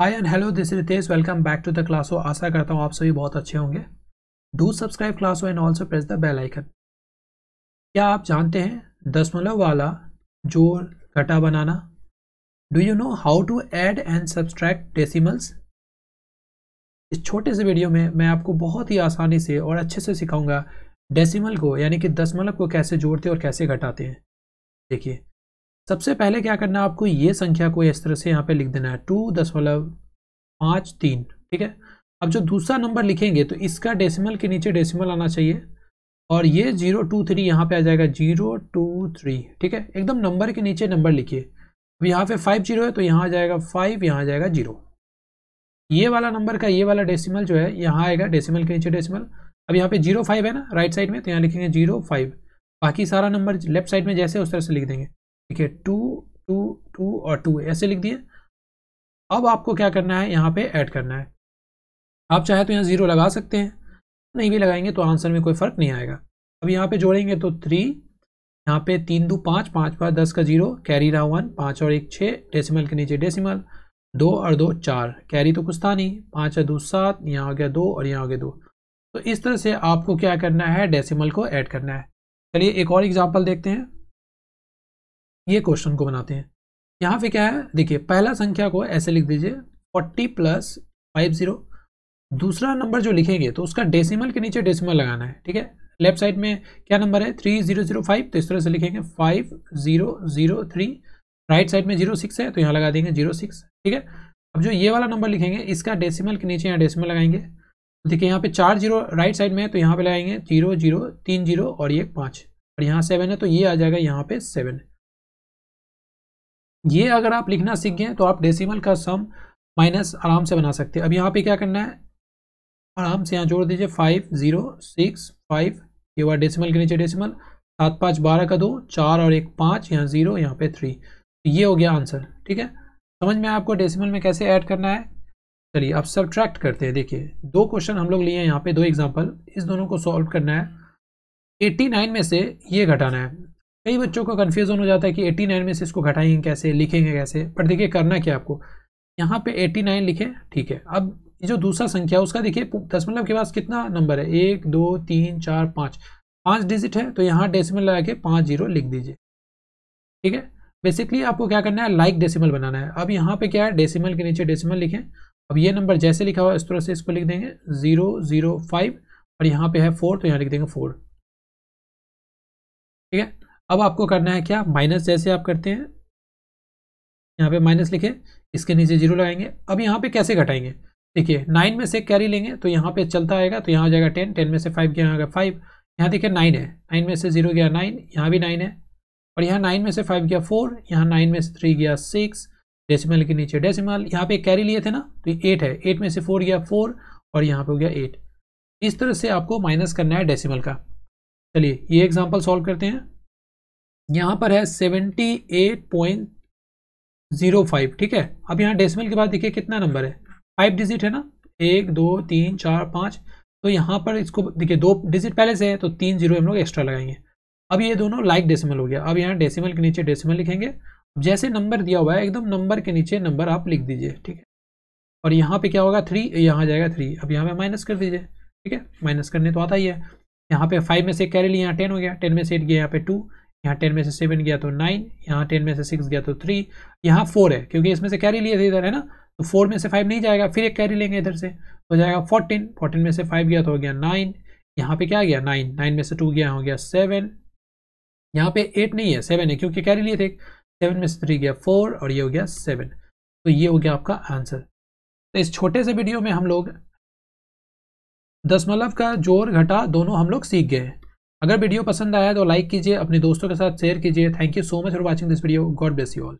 hi and hello this Ritesh welcome back to the हो आशा करता हूँ आप सभी बहुत अच्छे होंगे डू सब्सक्राइब हो and also press the bell icon क्या आप जानते हैं दशमलव वाला जोड़ घटा बनाना do you know how to add and subtract decimals इस छोटे से वीडियो में मैं आपको बहुत ही आसानी से और अच्छे से सिखाऊंगा डेसीमल को यानी कि दशमलव को कैसे जोड़ते और कैसे घटाते हैं देखिए सबसे पहले क्या करना है आपको ये संख्या को इस तरह से यहाँ पे लिख देना है टू दशमलव पाँच तीन ठीक है अब जो दूसरा नंबर लिखेंगे तो इसका डेसिमल के नीचे डेसिमल आना चाहिए और ये जीरो टू थ्री यहाँ पर आ जाएगा जीरो टू थ्री ठीक है एकदम नंबर के नीचे नंबर लिखिए अब यहाँ पे फाइव जीरो है तो यहाँ आ जाएगा फाइव यहाँ आ जाएगा जीरो ये वाला नंबर का ये वाला डेसिमल जो है यहाँ आएगा डेसिमल के नीचे डेसिमल अब यहाँ पे जीरो फाइव है ना राइट साइड में तो यहाँ लिखेंगे जीरो फाइव बाकी सारा नंबर लेफ्ट साइड में जैसे उस तरह से लिख देंगे ठीक है टू टू टू और टू ऐसे लिख दिए अब आपको क्या करना है यहाँ पे ऐड करना है आप चाहे तो यहाँ ज़ीरो लगा सकते हैं नहीं भी लगाएंगे तो आंसर में कोई फ़र्क नहीं आएगा अब यहाँ पे जोड़ेंगे तो थ्री यहाँ पे तीन दो पाँच पाँच पाँच दस का जीरो कैरी रहा वन पाँच और एक छः डेसिमल के नीचे डेसिमल दो और दो चार कैरी तो कुछ था नहीं पाँच और दो सात यहाँ हो गया दो और यहाँ हो गया दो तो इस तरह से आपको क्या करना है डेसिमल को ऐड करना है चलिए एक और एग्जाम्पल देखते हैं ये क्वेश्चन को बनाते हैं यहाँ पे क्या है देखिए पहला संख्या को ऐसे लिख दीजिए फोर्टी प्लस फाइव जीरो दूसरा नंबर जो लिखेंगे तो उसका डेसिमल के नीचे डेसिमल लगाना है ठीक है लेफ्ट साइड में क्या नंबर है थ्री जीरो जीरो फाइव तो इस तरह से लिखेंगे five zero zero three right side में जीरो सिक्स है तो यहाँ लगा देंगे जीरो सिक्स ठीक है अब जो ये वाला नंबर लिखेंगे इसका डेसिमल के नीचे यहाँ डेसिमल लगाएंगे देखिए यहाँ पे चार जीरो राइट साइड में है तो यहाँ पे लगाएंगे जीरो जीरो तीन जीरो और ये पाँच और यहाँ सेवन है तो ये आ जाएगा यहाँ पे सेवन ये अगर आप लिखना सीख गए तो आप डेसिमल का सम माइनस आराम से बना सकते हैं अब यहाँ पे क्या करना है आराम से यहाँ जोड़ दीजिए फाइव जीरो सिक्स फाइव ये बार डेसिमल के नीचे डेसिमल सात पाँच बारह का दो चार और एक पाँच यहाँ जीरो यहाँ पे थ्री तो ये हो गया आंसर ठीक है समझ में आपको डेसिमल में कैसे ऐड करना है चलिए अब सब्ट्रैक्ट करते हैं देखिए दो क्वेश्चन हम लोग लिए हैं यहाँ पे दो एग्जाम्पल इस दोनों को सॉल्व करना है एट्टी में से ये घटाना है कई बच्चों का कन्फ्यूज़न हो जाता है कि नाइन में से इसको घटाएंगे कैसे लिखेंगे कैसे पर देखिए करना क्या आपको यहाँ पे 89 लिखे ठीक है अब जो दूसरा संख्या उसका देखिए दशमलव के पास कितना नंबर है एक दो तीन चार पाँच पाँच डिजिट है तो यहाँ डेसिमल लगा के पाँच जीरो लिख दीजिए ठीक है बेसिकली आपको क्या करना है लाइक डेसिमल बनाना है अब यहाँ पे क्या है डेसिमल के नीचे डेसिमल लिखें अब ये नंबर जैसे लिखा हुआ इस तरह से इसको लिख देंगे जीरो जीरो फाइव और यहाँ पे है फोर तो यहाँ लिख देंगे फोर ठीक है अब आपको करना है क्या माइनस जैसे आप करते हैं यहाँ पे माइनस लिखे इसके नीचे जीरो लगाएंगे अब यहाँ पे कैसे घटाएंगे देखिए नाइन में से कैरी लेंगे तो यहाँ पे चलता आएगा तो यहाँ आ जाएगा टेन टेन में से फाइव गया आएगा फाइव यहाँ देखिए नाइन है नाइन में से जीरो गया नाइन यहाँ भी नाइन है और यहाँ नाइन में से फाइव गया फोर यहाँ नाइन में से थ्री गया सिक्स डेसिमल के नीचे डेसिमल यहाँ पे कैरी लिए थे ना तो एट है एट में से फोर गया फोर और यहाँ पे हो गया एट इस तरह से आपको माइनस करना है डेसिमल का चलिए ये एग्जाम्पल सॉल्व करते हैं यहाँ पर है seventy eight point zero five ठीक है अब यहाँ डेसिमल के बाद देखिए कितना नंबर है फाइव डिजिट है ना एक दो तीन चार पाँच तो यहाँ पर इसको देखिए दो डिजिट पहले से है तो तीन जीरो हम लोग एक्स्ट्रा लगाएंगे अब ये दोनों लाइक डेसिमल हो गया अब यहाँ डेसिमल के नीचे डेसिमल लिखेंगे जैसे नंबर दिया हुआ है एकदम नंबर के नीचे नंबर आप लिख दीजिए ठीक है और यहाँ पे क्या होगा थ्री यहाँ जाएगा थ्री अब यहाँ पे माइनस कर दीजिए ठीक है माइनस करने तो आता ही है यहाँ पे फाइव में से कैरी लिया टेन हो गया टेन में से एट गया यहाँ पे टू यहाँ टेन में से सेवन गया तो नाइन यहाँ टेन में से सिक्स गया तो थ्री यहाँ फोर है क्योंकि इसमें से कैरी लिए थे इधर है ना तो फोर में से फाइव नहीं जाएगा फिर एक कैरी लेंगे इधर से हो तो जाएगा फोर्टीन फोर्टीन में से फाइव गया तो हो गया नाइन यहाँ पे क्या गया नाइन नाइन में से टू गया हो गया सेवन यहाँ पे एट नहीं है सेवन है क्योंकि कैरी लिए थे सेवन में से थ्री गया फोर और ये हो गया सेवन तो ये हो गया आपका आंसर तो इस छोटे से वीडियो में हम लोग दशमलव का जोर घटा दोनों हम लोग सीख गए हैं अगर वीडियो पसंद आया तो लाइक कीजिए अपने दोस्तों के साथ शेयर कीजिए thank you so much for watching this video God bless you all